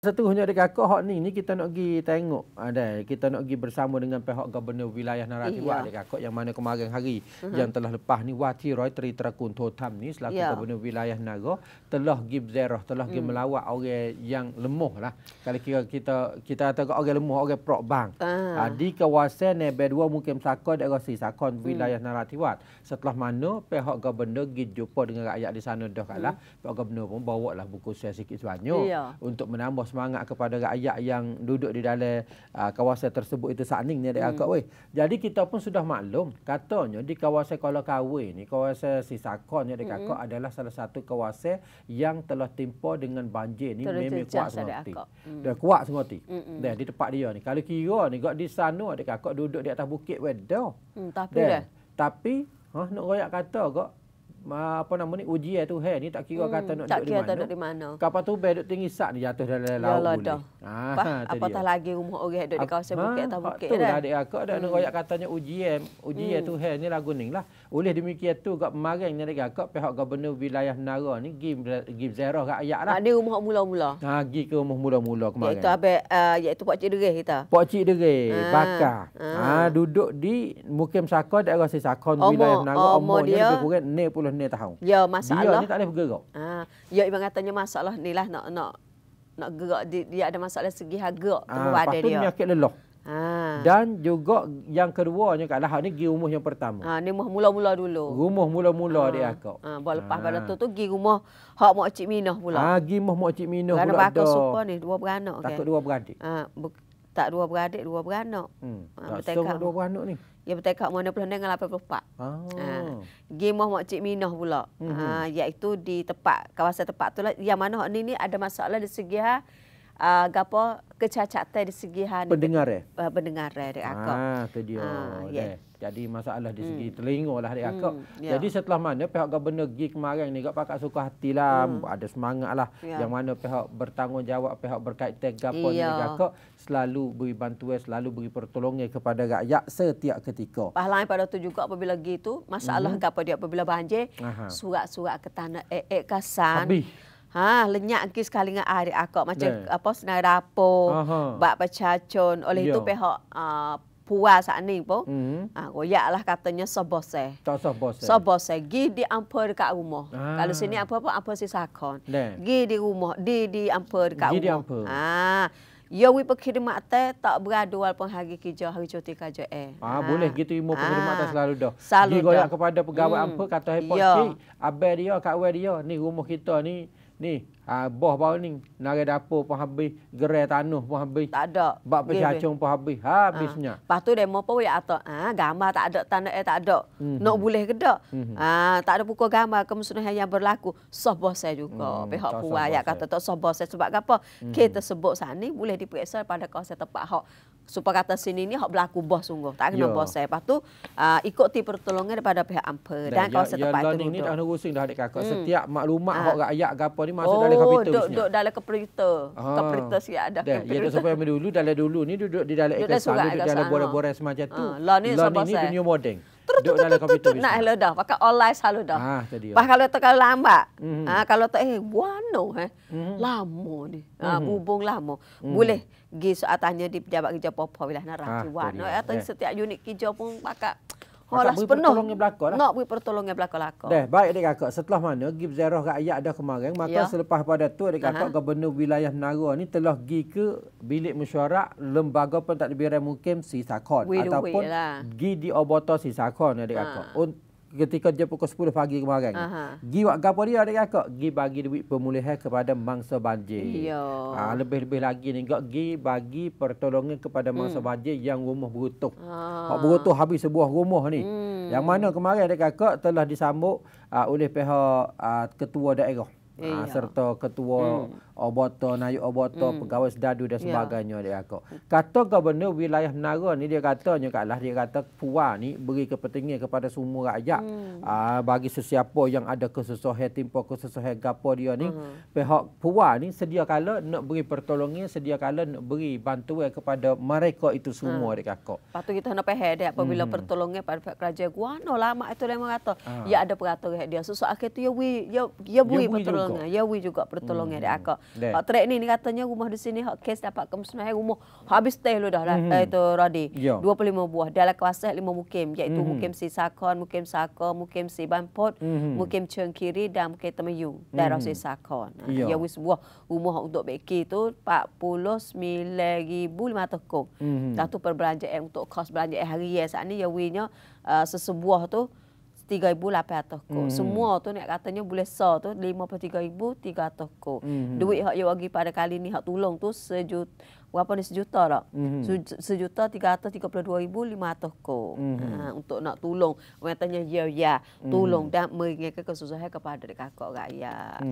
Seterusnya dekat aku hak ni ni kita nak pergi tengok ada ah, kita nak pergi bersama dengan pihak gubernur wilayah Narang Timur yeah. dekat aku yang mana kemarin hari uh-huh. yang telah lepas ni Wati Roy Tri Trakun Totam ni selaku yeah. gubernur wilayah Naga telah gi berziarah telah mm. gi melawat orang yang lemah lah kalau kira kita kita kata orang lemah orang prok bang uh-huh. di kawasan Nebe 2 mungkin Sakon daerah si Sakon mhm. wilayah Narang Timur setelah mana pihak gubernur gi jumpa dengan rakyat di sana dah kalah mm. pihak gubernur pun bawa lah buku saya sikit sebanyak yeah. untuk menambah semangat kepada rakyat yang duduk di dalam uh, kawasan tersebut itu saat ini. Dia hmm. kata, Jadi kita pun sudah maklum. Katanya di kawasan Kuala Kawai ni, kawasan Sisakon yang dia hmm. adalah salah satu kawasan yang telah timpa dengan banjir ini Terus memang kuat semua hmm. Dia kuat semua hmm. Dan di tempat dia ni. Kalau kira ni, kat di sana dia duduk di atas bukit weh. Hmm, tapi dah. Tapi, huh, nak royak kata kok, apa nama ni uji eh, tu hey, ni tak kira hmm, kata nak duduk di mana. Tak kira di mana. Kapal tu bedok tinggi sak ni jatuh dalam laut ni. Dah. Ah, apa, ha, apatah lagi rumah orang duduk di kawasan ha, bukit atau bukit dah. Tu kan? lah adik aku ada hmm. royak katanya uji eh, uji eh hmm. tu hey, ni lagu ni lah. Oleh demikian tu gap kemarin ni adik aku pihak gubernur wilayah Nara ni give give zero kat ayat lah. Ada ah, rumah mula-mula. Ha gi ke rumah mula-mula kemarin. Itu abe uh, ah, iaitu pak cik deres kita. Pak cik deres ha. Ah, bakar. Ha. ha. duduk di mukim sakon daerah sakon wilayah Nara. Oh, dia. Dia kurang benda tahu. Ya, masalah. Dia ni tak boleh bergerak. Ha. Ya, Ibang katanya masalah ni lah nak, nak, nak gerak. Dia, ada masalah segi harga ha, dia. Lepas tu menyakit leluh. Ha. Dan juga yang keduanya kat lahak ni pergi rumah yang pertama. Ha, ni mula-mula dulu. Rumah mula-mula ha. dia akak. Ha, buat lepas ha. pada tu tu pergi rumah hak makcik Minah pula. Ha, pergi rumah makcik Minah pula. Kerana bakal super ni, dua beranak. Takut okay. dua beradik. Ha, tak dua beradik, dua beranak. Hmm. Ah, tak semua dua beranak ni? Ya bertekad mana pula dengan 84. Ah. Ha. Ah, Gimoh Mak Cik Minah pula. Hmm. Ha, iaitu di tempat, kawasan tempat tu lah. Yang mana ni, ni ada masalah di segi ha, uh, ah, gapo kecacatan di segi han pendengar eh uh, pendengar eh dek akak ah tu dia ah, yeah. jadi masalah di hmm. segi hmm. telinga lah dek aku. hmm, yeah. jadi setelah mana pihak gubernur pergi kemarin ni gak pakak suka hatilah hmm. ada semangat lah yeah. yang mana pihak bertanggungjawab pihak berkaitan gapo ni ya. dek akak selalu beri bantuan selalu beri pertolongan kepada rakyat setiap ketika pahlawan pada tu juga apabila gitu masalah hmm. gapo dia apabila banjir surat-surat ke tanah eh, eh kasan Habis. Ha, lenyak ke sekali dengan adik aku macam Le. apa senarai dapur, buat pecacun. Oleh itu pihak uh, ah, puas saat ni pun, mm. Mm-hmm. ha, ah, royaklah katanya sebose. Tak sebose. Sebose. Gi di ampe dekat rumah. Ah. Kalau sini apa pun ampe si sakon. Le. Gi di rumah, di di ampe dekat Gi rumah. Gi di ampe. Ha. Ah. Ya wi pergi di mata tak berada walaupun hari kerja hari cuti kerja eh. Ah ha. boleh gitu imo pergi di selalu dah. Selalu Gi goyak kepada pegawai hmm. ampe kata hey sik. Abel dia kat dia ni rumah kita ni 呢。Uh, boh baru ni, nari dapur pun habis, gerai tanuh pun habis. Tak ada. Bak pejacung pun habis, habisnya. Ha. Lepas demo pun boleh atas, ah, ha, gambar tak ada, tanda eh tak ada. Mm -hmm. Nak boleh ke tak? Mm -hmm. ha, tak ada pukul gambar kemusnahan yang berlaku. Soh boh saya juga. Mm, Pihak puan yang kata tak soh boh saya. Sebab apa? Mm -hmm. Kita sebut sana boleh diperiksa pada kawasan tempat hak. Supaya kata sini ni hak berlaku bos sungguh. Tak kena ya. bos saya. Lepas tu uh, ikuti pertolongan daripada pihak ampa. Dan, dan ya, kawasan ya, tempat itu. Yang ni dah nerusin dah adik kakak. Hmm. Setiap maklumat ha. hak rakyat gapo ni masuk dari habitat oh, duduk, duduk dalam komputer. Ah. Komputer sikit ada. Dah, ya, tak sampai dulu. Dalam dulu ni duduk di dalam ikan sana. Duduk dalam buah-buah semacam tu. Ah, lah ni lah sama ni dunia modern. Terus tu tu tu tu nak hello dah. Pakai online selalu dah. Bah lah. kalau tak kalau lambat. Ha, kalau tak eh wano eh. Mm-hmm. Lama ni. Ha, hubung lama. Boleh pergi soal di pejabat kerja Popo bila nak rakyat. Ha, Atau eh. setiap unit kerja pun pakai Oh, lah sepenuh. Nak beri Nak pertolongan belakang-belakang. Lah, Deh, baik adik kakak. Setelah mana pergi berzerah ke ayat dah kemarin, maka ya. selepas pada tu adik kakak, uh-huh. wilayah Menara ni telah pergi ke bilik mesyuarat lembaga pun tak pentadbiran mukim Sisakon. Ataupun pergi lah. di obota Sisakon adik ha. kakak. Ha ketika dia pukul 10 pagi kemarin. Aha. Gi buat gapo dia adik kakak? Gi bagi duit pemulihan kepada mangsa banjir. Ha, lebih-lebih lagi ni gak gi bagi pertolongan kepada mangsa hmm. banjir yang rumah berutuh. Ha. berutuh habis sebuah rumah ni. Hmm. Yang mana kemarin adik kakak telah disambut uh, oleh pihak uh, ketua daerah. Uh, serta ketua hmm. Oboto, naik oboto, hmm. pegawai sedadu dan ya. sebagainya yeah. dia kata. Kata gubernur wilayah menara ni dia katanya katlah dia kata puan ni beri kepentingan kepada semua rakyat. Hmm. Aa, ah, bagi sesiapa yang ada kesusahan timpa kesusahan gapo dia ni, hmm. pihak puan ni sedia kala nak beri pertolongan, sedia kala nak beri bantuan kepada mereka itu semua hmm. dia kata. Patut kita nak pehe dia apabila hmm. pertolongan pada pihak kerajaan guano lama itu dia kata. Ah. Ya ada peraturan dia. Susah akhir tu ya wi ya ya, ya bui pertolongan. Ya wi juga pertolongan hmm. dia kata. Yeah. Hak ni ni katanya rumah di sini hak kes dapat ke sebenarnya eh, rumah habis teh lu dah lah itu mhm. eh, Rodi. Yeah. 25 buah dalam kawasan eh, lima mukim iaitu mhm. mukim si Sakon, mukim Sako, mukim si Banpot, mhm. mukim hmm Kiri dan mukim Temeyung daerah mm-hmm. si Sakon. Ha, yeah. Ya wis buah rumah untuk beki tu 49,500 kong. Mm-hmm. Satu perbelanjaan untuk kos belanja hari ya saat ni ya winya sesebuah tu 3,800 ko. Mm. Semua tu nak katanya boleh so tu 53,300 ko. Mm. Duit hak dia bagi pada kali ni hak tolong tu sejut, berapa ni sejuta tak? Mm-hmm. Sejuta tiga ratus tiga puluh dua ribu lima ratus hmm. ha, untuk nak tolong. Mereka tanya, ya, ya. Tolong mm-hmm. dan mengingatkan kesusahan kepada kakak rakyat. Mm.